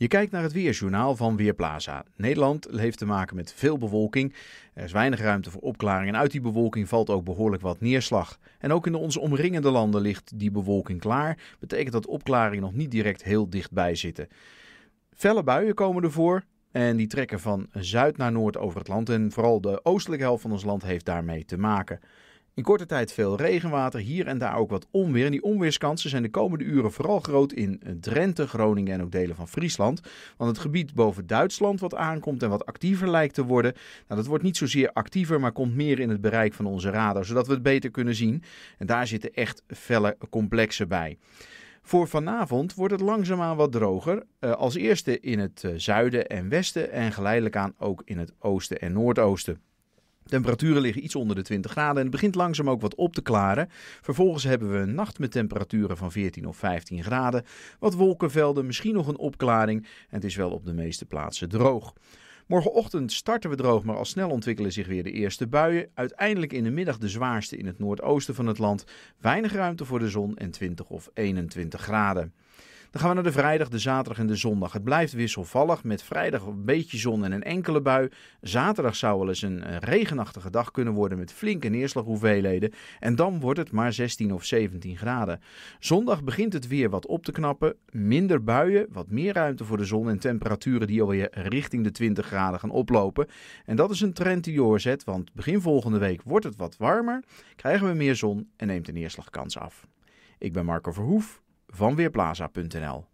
Je kijkt naar het weersjournaal van Weerplaza. Nederland heeft te maken met veel bewolking. Er is weinig ruimte voor opklaring en uit die bewolking valt ook behoorlijk wat neerslag. En ook in onze omringende landen ligt die bewolking klaar. Betekent dat opklaringen nog niet direct heel dichtbij zitten. Felle buien komen ervoor. En die trekken van zuid naar noord over het land. En vooral de oostelijke helft van ons land heeft daarmee te maken. In korte tijd veel regenwater, hier en daar ook wat onweer. En die onweerskansen zijn de komende uren vooral groot in Drenthe, Groningen en ook delen van Friesland. Want het gebied boven Duitsland wat aankomt en wat actiever lijkt te worden, nou, dat wordt niet zozeer actiever, maar komt meer in het bereik van onze radar, zodat we het beter kunnen zien. En daar zitten echt felle complexen bij. Voor vanavond wordt het langzaamaan wat droger. Eh, als eerste in het eh, zuiden en westen en geleidelijk aan ook in het oosten en noordoosten. Temperaturen liggen iets onder de 20 graden en het begint langzaam ook wat op te klaren. Vervolgens hebben we een nacht met temperaturen van 14 of 15 graden. Wat wolkenvelden, misschien nog een opklaring. En het is wel op de meeste plaatsen droog. Morgenochtend starten we droog, maar al snel ontwikkelen zich weer de eerste buien. Uiteindelijk in de middag de zwaarste in het noordoosten van het land. Weinig ruimte voor de zon en 20 of 21 graden. Dan gaan we naar de vrijdag, de zaterdag en de zondag. Het blijft wisselvallig met vrijdag een beetje zon en een enkele bui. Zaterdag zou wel eens een eh, regenachtige dag kunnen worden met flinke neerslaghoeveelheden. En dan wordt het maar 16 of 17 graden. Zondag begint het weer wat op te knappen. Minder buien, wat meer ruimte voor de zon en temperaturen die alweer richting de 20 graden gaan oplopen. En dat is een trend die doorzet, want begin volgende week wordt het wat warmer, krijgen we meer zon en neemt de neerslagkans af. Ik ben Marco Verhoef van Weerplaza.nl